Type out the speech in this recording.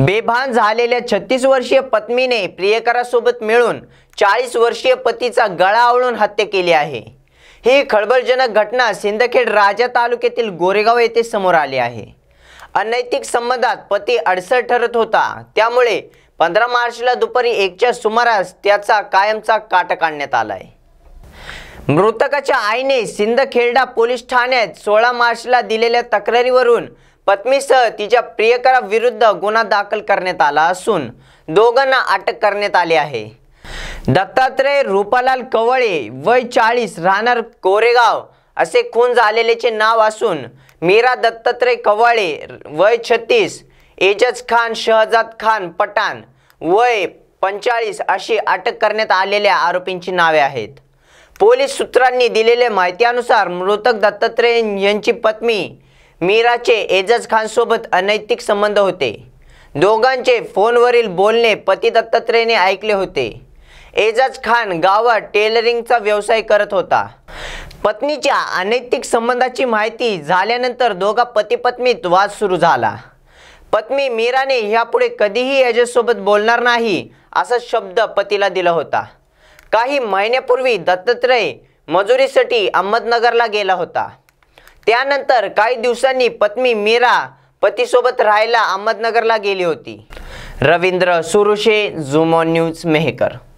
बेभान झालेल्या छत्तीस वर्षीय पत्नीने प्रियकरासोबत मिळून चाळीस वर्षीय पतीचा गळा आवळून हत्या केली आहे ही खळबळजनक घटना सिंदखेड राजा तालुक्यातील गोरेगाव येथे समोर आली आहे अनैतिक संबंधात पती अडसर ठरत होता त्यामुळे पंधरा मार्चला दुपारी एकच्या सुमारास त्याचा कायमचा काटा काढण्यात आला आहे मृतकाच्या आईने सिंदखेडा पोलीस ठाण्यात सोळा मार्चला दिलेल्या तक्रारीवरून पत्नीसह तिच्या प्रियकराविरुद्ध गुन्हा दाखल करण्यात आला असून दोघांना अटक करण्यात आली आहे दत्तात्रय रूपालाल कवळे वय चाळीस राहणार कोरेगाव असे खून झालेल्याचे नाव असून मीरा दत्तात्रय कवाळे वय छत्तीस एजज खान शहजाद खान पठाण वय पंचाळीस अशी अटक करण्यात आलेल्या आरोपींची नावे आहेत पोलीस सूत्रांनी दिलेल्या माहितीनुसार मृतक दत्तात्रय यांची पत्नी मीराचे एजज खानसोबत अनैतिक संबंध होते दोघांचे फोनवरील बोलणे पती दत्तात्रेयने ऐकले होते एजाज खान गावात टेलरिंगचा व्यवसाय करत होता पत्नीच्या अनैतिक संबंधाची माहिती झाल्यानंतर दोघा पती पत्नीत वाद सुरू झाला पत्नी मीराने ह्यापुढे कधीही एजसोबत बोलणार नाही असा शब्द पतीला दिला होता काही महिन्यापूर्वी दत्तात्रय मजुरीसाठी अहमदनगरला गेला होता त्यानंतर काही दिवसांनी पत्नी मीरा पतीसोबत राहायला अहमदनगरला गेली होती रवींद्र सुरुशे झुमॉन न्यूज मेहकर